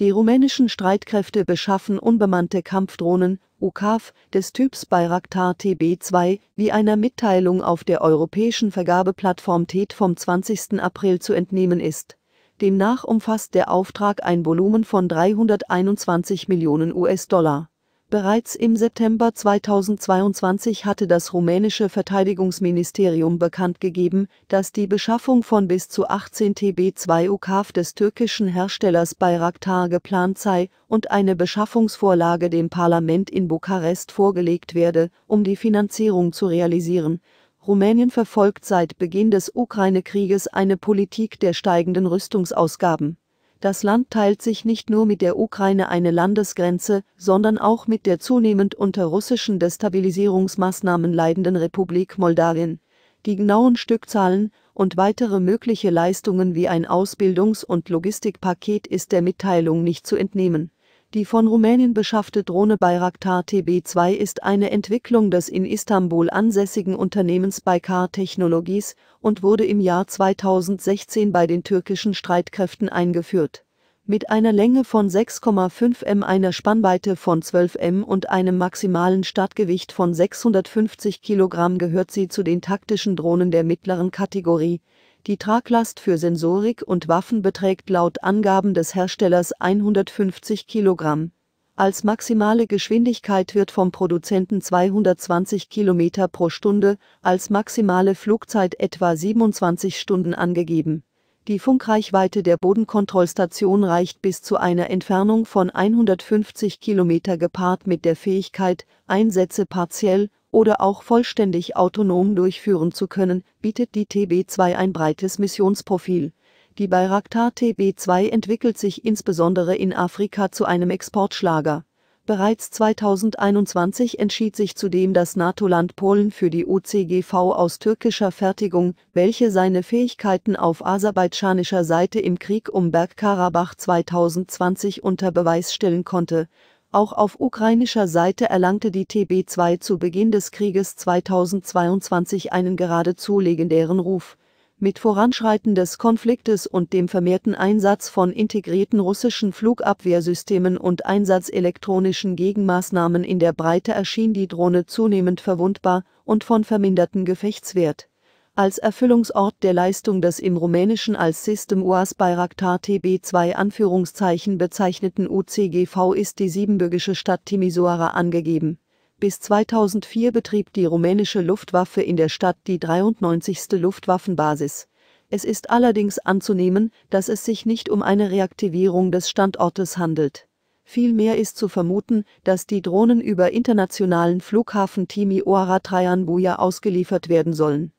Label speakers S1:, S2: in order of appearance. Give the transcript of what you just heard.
S1: Die rumänischen Streitkräfte beschaffen unbemannte Kampfdrohnen UKAF des Typs Bayraktar TB2, wie einer Mitteilung auf der europäischen Vergabeplattform TET vom 20. April zu entnehmen ist. Demnach umfasst der Auftrag ein Volumen von 321 Millionen US-Dollar Bereits im September 2022 hatte das rumänische Verteidigungsministerium bekannt gegeben, dass die Beschaffung von bis zu 18 TB2 UKAF des türkischen Herstellers Bayraktar geplant sei und eine Beschaffungsvorlage dem Parlament in Bukarest vorgelegt werde, um die Finanzierung zu realisieren. Rumänien verfolgt seit Beginn des Ukraine-Krieges eine Politik der steigenden Rüstungsausgaben das Land teilt sich nicht nur mit der Ukraine eine Landesgrenze, sondern auch mit der zunehmend unter russischen Destabilisierungsmaßnahmen leidenden Republik Moldawien. Die genauen Stückzahlen und weitere mögliche Leistungen wie ein Ausbildungs- und Logistikpaket ist der Mitteilung nicht zu entnehmen die von Rumänien beschaffte Drohne Bayraktar TB2 ist eine Entwicklung des in Istanbul ansässigen Unternehmens Baykar Technologies und wurde im Jahr 2016 bei den türkischen Streitkräften eingeführt. Mit einer Länge von 6,5 m, einer Spannweite von 12 m und einem maximalen Startgewicht von 650 kg gehört sie zu den taktischen Drohnen der mittleren Kategorie, die Traglast für Sensorik und Waffen beträgt laut Angaben des Herstellers 150 Kilogramm. Als maximale Geschwindigkeit wird vom Produzenten 220 km pro Stunde, als maximale Flugzeit etwa 27 Stunden angegeben. Die Funkreichweite der Bodenkontrollstation reicht bis zu einer Entfernung von 150 km gepaart mit der Fähigkeit, Einsätze partiell oder auch vollständig autonom durchführen zu können, bietet die TB2 ein breites Missionsprofil. Die Bayraktar TB2 entwickelt sich insbesondere in Afrika zu einem Exportschlager. Bereits 2021 entschied sich zudem das NATO-Land Polen für die OCGV aus türkischer Fertigung, welche seine Fähigkeiten auf aserbaidschanischer Seite im Krieg um Bergkarabach 2020 unter Beweis stellen konnte. Auch auf ukrainischer Seite erlangte die TB2 zu Beginn des Krieges 2022 einen geradezu legendären Ruf. Mit Voranschreiten des Konfliktes und dem vermehrten Einsatz von integrierten russischen Flugabwehrsystemen und Einsatz elektronischen Gegenmaßnahmen in der Breite erschien die Drohne zunehmend verwundbar und von vermindertem Gefechtswert als Erfüllungsort der Leistung des im rumänischen als System UAS Bayraktar TB2 bezeichneten UCGV ist die siebenbürgische Stadt Timisoara angegeben. Bis 2004 betrieb die rumänische Luftwaffe in der Stadt die 93. Luftwaffenbasis. Es ist allerdings anzunehmen, dass es sich nicht um eine Reaktivierung des Standortes handelt. Vielmehr ist zu vermuten, dass die Drohnen über internationalen Flughafen Timisoara Traian Buja ausgeliefert werden sollen